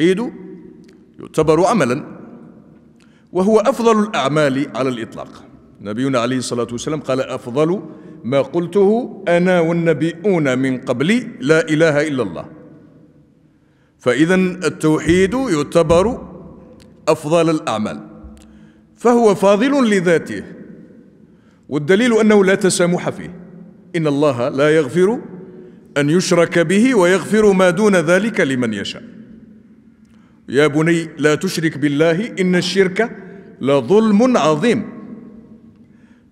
التوحيد يعتبر عملا وهو أفضل الأعمال على الإطلاق نبينا عليه الصلاة والسلام قال أفضل ما قلته أنا والنبيون من قبلي لا إله إلا الله فإذا التوحيد يعتبر أفضل الأعمال فهو فاضل لذاته والدليل أنه لا تسامح فيه إن الله لا يغفر أن يشرك به ويغفر ما دون ذلك لمن يشاء يا بني لا تشرك بالله إن الشرك لظلم عظيم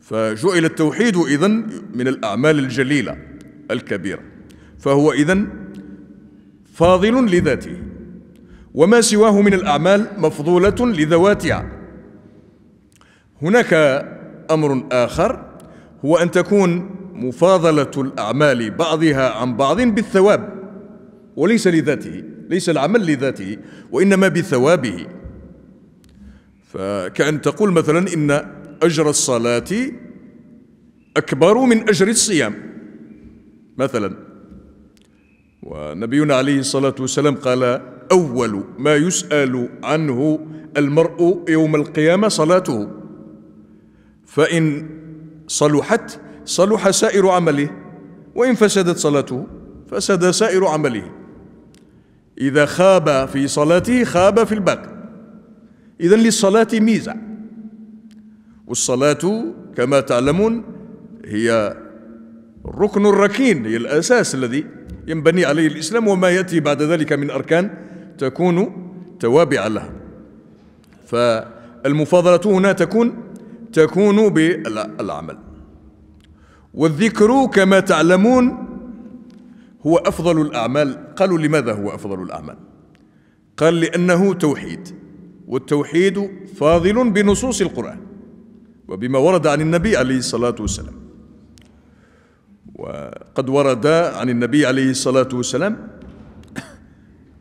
فجعل التوحيد إذا من الأعمال الجليلة الكبيرة فهو إذا فاضل لذاته وما سواه من الأعمال مفضولة لذواتها هناك أمر آخر هو أن تكون مفاضلة الأعمال بعضها عن بعض بالثواب وليس لذاته ليس العمل لذاته وإنما بثوابه فكأن تقول مثلا إن أجر الصلاة أكبر من أجر الصيام مثلا ونبينا عليه الصلاة والسلام قال أول ما يسأل عنه المرء يوم القيامة صلاته فإن صلحت صلح سائر عمله وإن فسدت صلاته فسد سائر عمله إذا خاب في صلاته خاب في الباقي إذا للصلاة ميزة والصلاة كما تعلمون هي الركن الركين هي الأساس الذي ينبني عليه الإسلام وما يأتي بعد ذلك من أركان تكون توابع لها فالمفاضلة هنا تكون تكون بالعمل والذكر كما تعلمون هو أفضل الأعمال قالوا لماذا هو أفضل الأعمال قال لأنه توحيد والتوحيد فاضل بنصوص القرآن وبما ورد عن النبي عليه الصلاة والسلام وقد ورد عن النبي عليه الصلاة والسلام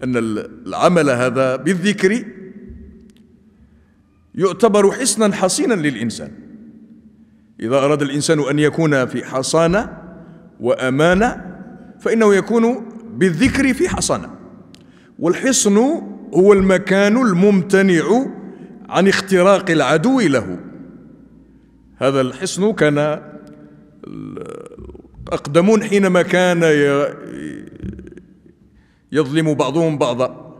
أن العمل هذا بالذكر يعتبر حصنا حصينا للإنسان إذا أراد الإنسان أن يكون في حصانة وأمانة فإنه يكون بالذكر في حصنة والحصن هو المكان الممتنع عن اختراق العدو له هذا الحصن كان الأقدمون حينما كان يظلم بعضهم بعضا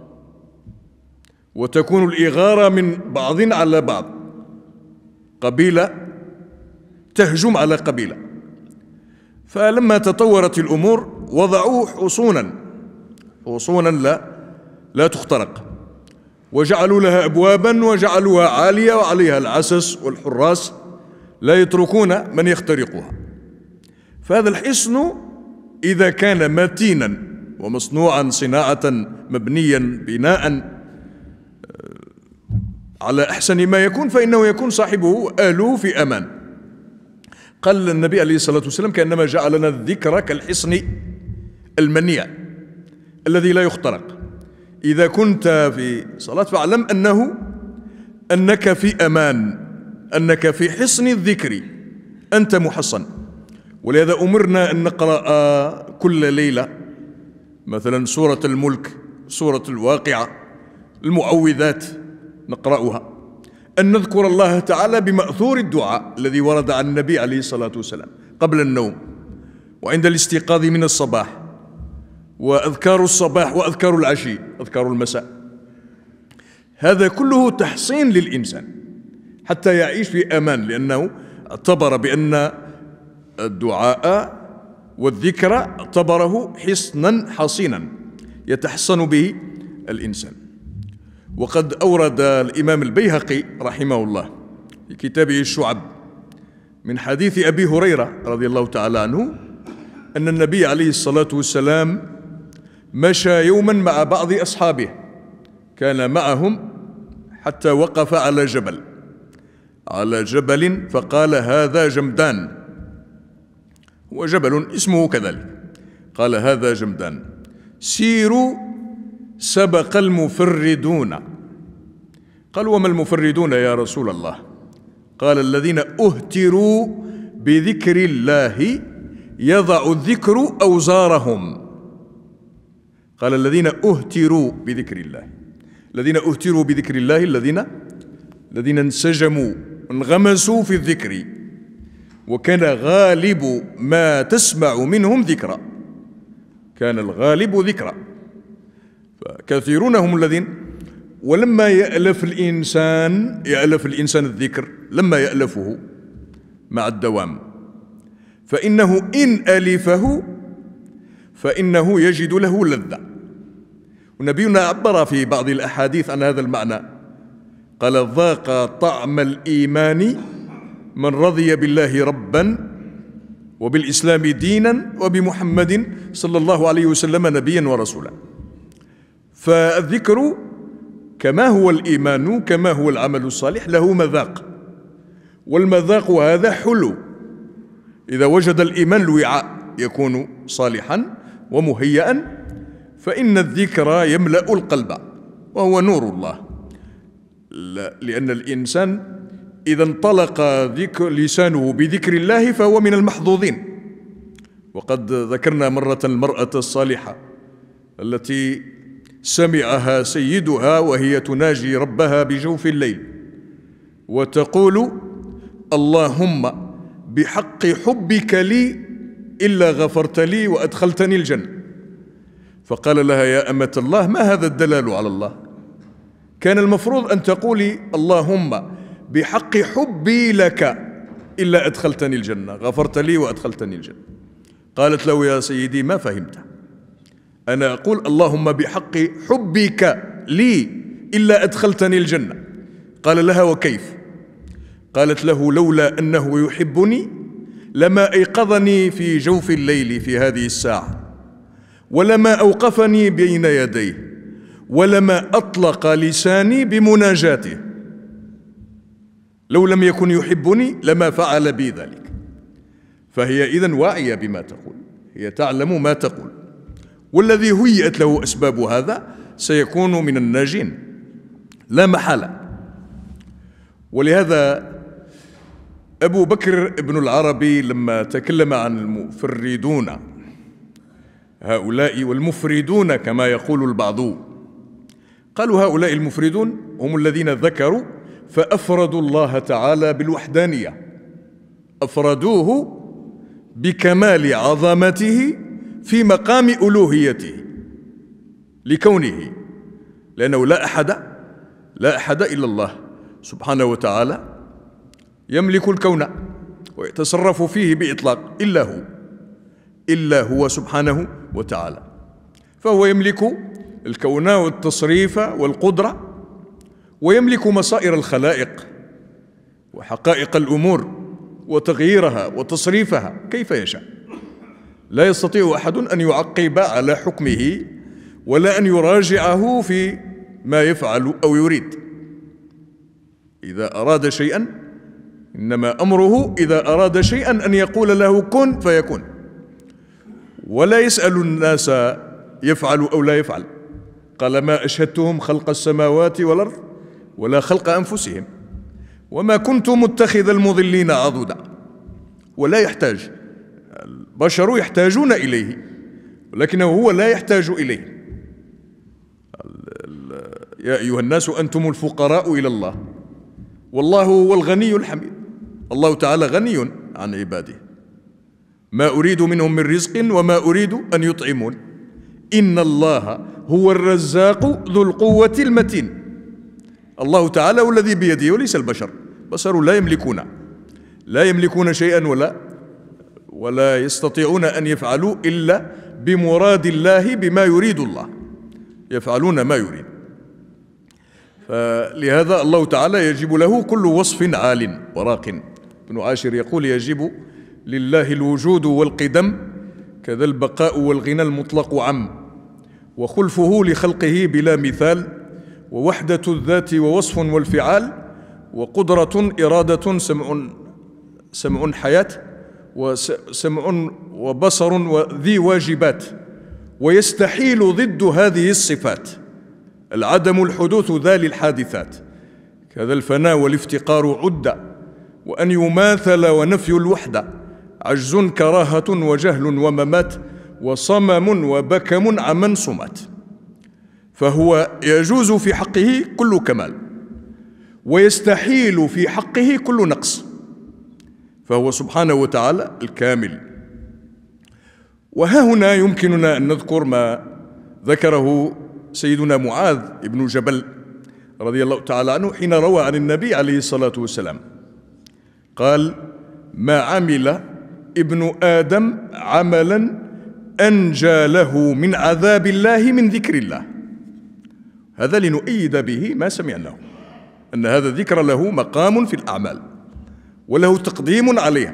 وتكون الإغارة من بعض على بعض قبيلة تهجم على قبيلة فلما تطورت الأمور وضعوه حصونا حصونا لا لا تخترق وجعلوا لها أبوابا وجعلوها عالية وعليها العسس والحراس لا يتركون من يخترقها فهذا الحصن إذا كان متينا ومصنوعا صناعة مبنيا بناء آه، على أحسن ما يكون فإنه يكون صاحبه آله في أمان قال النبي عليه الصلاة والسلام كأنما جعلنا الذكر كالحصن المنيع الذي لا يخترق إذا كنت في صلاة فاعلم أنه أنك في أمان أنك في حصن الذكر أنت محصن ولهذا أمرنا أن نقرأ كل ليلة مثلا سورة الملك سورة الواقعة المعوذات نقرأها أن نذكر الله تعالى بمأثور الدعاء الذي ورد عن النبي عليه الصلاة والسلام قبل النوم وعند الاستيقاظ من الصباح وأذكار الصباح وأذكار العشي أذكار المساء هذا كله تحصين للإنسان حتى يعيش في أمان لأنه اعتبر بأن الدعاء والذكر اعتبره حصنا حصينا يتحصن به الإنسان وقد أورد الإمام البيهقي رحمه الله في كتابه الشعب من حديث أبي هريرة رضي الله تعالى عنه أن النبي عليه الصلاة والسلام مشى يوما مع بعض أصحابه كان معهم حتى وقف على جبل على جبل فقال هذا جمدان هو جبل اسمه كذلك قال هذا جمدان سيروا سبق المفردون قال وما المفردون يا رسول الله قال الذين اهتروا بذكر الله يضع الذكر اوزارهم قال الذين اهتروا بذكر الله الذين اهتروا بذكر الله الذين الذين انسجموا انغمسوا في الذكر وكان غالب ما تسمع منهم ذكرى كان الغالب ذكرى فكثيرون هم الذين ولما يألف الإنسان يألف الإنسان الذكر لما يألفه مع الدوام فإنه إن ألفه فإنه يجد له لذة ونبينا عبر في بعض الأحاديث عن هذا المعنى قال ذاق طعم الإيمان من رضي بالله ربا وبالإسلام دينا وبمحمد صلى الله عليه وسلم نبيا ورسولا فالذكر كما هو الإيمان كما هو العمل الصالح له مذاق والمذاق هذا حلو إذا وجد الإيمان الوعاء يكون صالحا ومهيئا فإن الذكر يملأ القلب وهو نور الله لا لأن الإنسان إذا انطلق ذكر لسانه بذكر الله فهو من المحظوظين وقد ذكرنا مرة المرأة الصالحة التي سمعها سيدها وهي تناجي ربها بجوف الليل وتقول اللهم بحق حبك لي إلا غفرت لي وأدخلتني الجنة فقال لها يا أمة الله ما هذا الدلال على الله كان المفروض أن تقولي اللهم بحق حبي لك إلا أدخلتني الجنة غفرت لي وأدخلتني الجنة قالت له يا سيدي ما فهمت أنا أقول اللهم بحق حبك لي إلا أدخلتني الجنة قال لها وكيف قالت له لولا أنه يحبني لما أيقظني في جوف الليل في هذه الساعة ولما أوقفني بين يديه ولما أطلق لساني بمناجاته لو لم يكن يحبني لما فعل بي ذلك فهي إذا واعية بما تقول هي تعلم ما تقول والذي هيئت له أسباب هذا سيكون من الناجين لا محالة ولهذا أبو بكر ابن العربي لما تكلم عن المفردون هؤلاء والمفردون كما يقول البعض قالوا هؤلاء المفردون هم الذين ذكروا فافردوا الله تعالى بالوحدانيه افردوه بكمال عظمته في مقام الوهيته لكونه لانه لا احد لا احد الا الله سبحانه وتعالى يملك الكون ويتصرف فيه باطلاق الا هو إلا هو سبحانه وتعالى فهو يملك الكون والتصريف والقدرة ويملك مصائر الخلائق وحقائق الأمور وتغييرها وتصريفها كيف يشاء لا يستطيع أحد أن يعقب على حكمه ولا أن يراجعه في ما يفعل أو يريد إذا أراد شيئا إنما أمره إذا أراد شيئا أن يقول له كن فيكون ولا يسأل الناس يفعل أو لا يفعل قال ما أشهدتهم خلق السماوات والأرض ولا خلق أنفسهم وما كنت متخذ المضلين عضدا ولا يحتاج البشر يحتاجون إليه ولكنه هو لا يحتاج إليه يا أيها الناس أنتم الفقراء إلى الله والله هو الغني الحميد الله تعالى غني عن عباده ما أريد منهم من رزق وما أريد أن يطعمون إن الله هو الرزاق ذو القوة المتين الله تعالى هو الذي بيده وليس البشر بشر لا يملكون لا يملكون شيئا ولا ولا يستطيعون أن يفعلوا إلا بمراد الله بما يريد الله يفعلون ما يريد فلهذا الله تعالى يجب له كل وصف عال وراق ابن عاشر يقول يجب لله الوجود والقدم كذا البقاء والغنى المطلق عم وخلفه لخلقه بلا مثال ووحدة الذات ووصف والفعال وقدرة إرادة سمع سمع حياة وسمع وبصر وذي واجبات ويستحيل ضد هذه الصفات العدم الحدوث ذا للحادثات كذا الفناء والافتقار عدة وأن يماثل ونفي الوحدة عجز كراهة وجهل وممات وصمم وبكم عمن صمت فهو يجوز في حقه كل كمال ويستحيل في حقه كل نقص فهو سبحانه وتعالى الكامل وها هنا يمكننا أن نذكر ما ذكره سيدنا معاذ بن جبل رضي الله تعالى عنه حين روى عن النبي عليه الصلاة والسلام قال ما عمل ابن ادم عملا انجى له من عذاب الله من ذكر الله هذا لنؤيد به ما سمعناه ان هذا ذكر له مقام في الاعمال وله تقديم عليها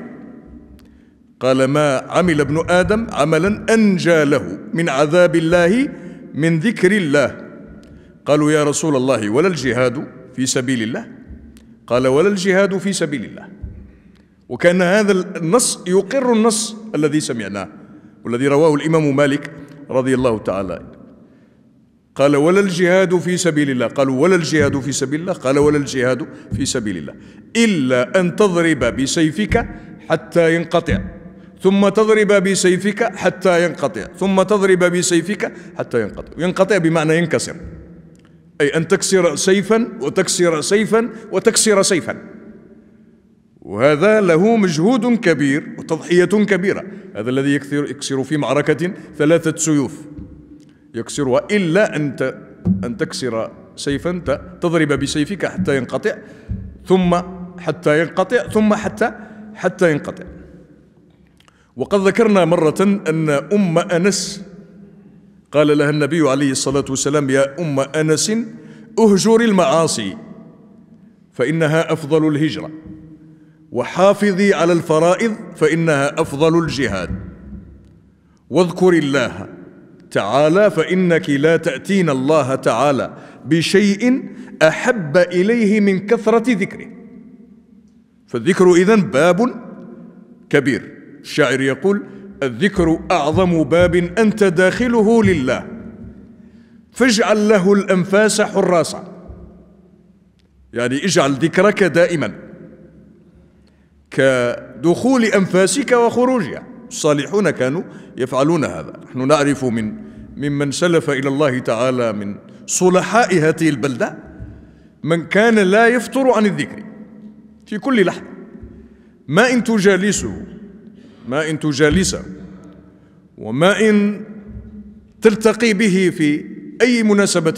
قال ما عمل ابن ادم عملا انجى له من عذاب الله من ذكر الله قالوا يا رسول الله ولا الجهاد في سبيل الله قال ولا الجهاد في سبيل الله وكان هذا النص يقر النص الذي سمعناه والذي رواه الإمام مالك رضي الله تعالى قال ولا الجهاد في سبيل الله قالوا ولا الجهاد في سبيل الله قال ولا الجهاد في سبيل الله إلا أن تضرب بسيفك حتى ينقطع ثم تضرب بسيفك حتى ينقطع ثم تضرب بسيفك حتى ينقطع ينقطع بمعنى ينكسر أي أن تكسر سيفا وتكسر سيفا وتكسر سيفا وهذا له مجهود كبير وتضحية كبيرة هذا الذي يكثر, يكسر في معركة ثلاثة سيوف يكسرها إلا أن أن تكسر سيفا تضرب بسيفك حتى ينقطع ثم حتى ينقطع ثم حتى حتى ينقطع وقد ذكرنا مرة أن أم أنس قال لها النبي عليه الصلاة والسلام يا أم أنس أهجر المعاصي فإنها أفضل الهجرة وحافظي على الفرائض فانها افضل الجهاد واذكري الله تعالى فانك لا تاتين الله تعالى بشيء احب اليه من كثره ذكره فالذكر اذن باب كبير الشاعر يقول الذكر اعظم باب انت داخله لله فاجعل له الانفاس حراسا يعني اجعل ذكرك دائما كدخول أنفاسك وخروجها الصالحون كانوا يفعلون هذا نحن نعرف من ممن سلف إلى الله تعالى من صلحاء هذه البلدة من كان لا يفتر عن الذكر في كل لحظة ما إن تجالسه ما إن تجالسه وما إن تلتقي به في أي مناسبة